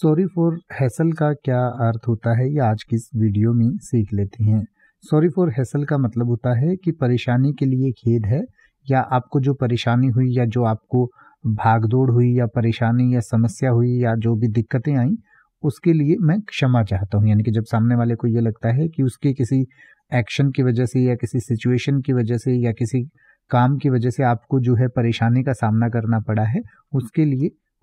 sorry for hassle का क्या अर्थ होता है ये आज की इस वीडियो में सीख लेते हैं सॉरी फॉर हैसल का मतलब होता है कि परेशानी के लिए खेद है या आपको जो परेशानी हुई या जो आपको भागदौड़ हुई या परेशानी या समस्या हुई या जो भी दिक्कतें आई उसके लिए मैं क्षमा चाहता हूँ यानी कि जब सामने वाले को ये लगता है कि उसके किसी एक्शन की वजह से या किसी सिचुएशन की वजह से या किसी काम की वजह से आपको जो है परेशानी का सामना करना पड़ा है उसके लिए